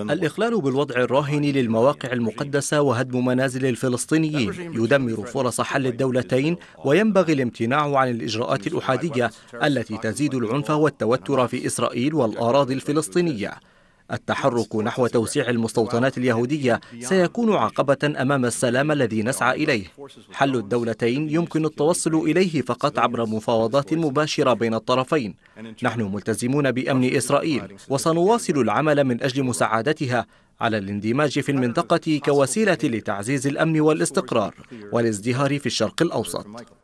الإخلال بالوضع الراهن للمواقع المقدسة وهدم منازل الفلسطينيين يدمر فرص حل الدولتين وينبغي الامتناع عن الإجراءات الأحادية التي تزيد العنف والتوتر في إسرائيل والأراضي الفلسطينية التحرك نحو توسيع المستوطنات اليهودية سيكون عقبة أمام السلام الذي نسعى إليه حل الدولتين يمكن التوصل إليه فقط عبر مفاوضات مباشرة بين الطرفين نحن ملتزمون بأمن إسرائيل وسنواصل العمل من أجل مساعدتها على الاندماج في المنطقة كوسيلة لتعزيز الأمن والاستقرار والازدهار في الشرق الأوسط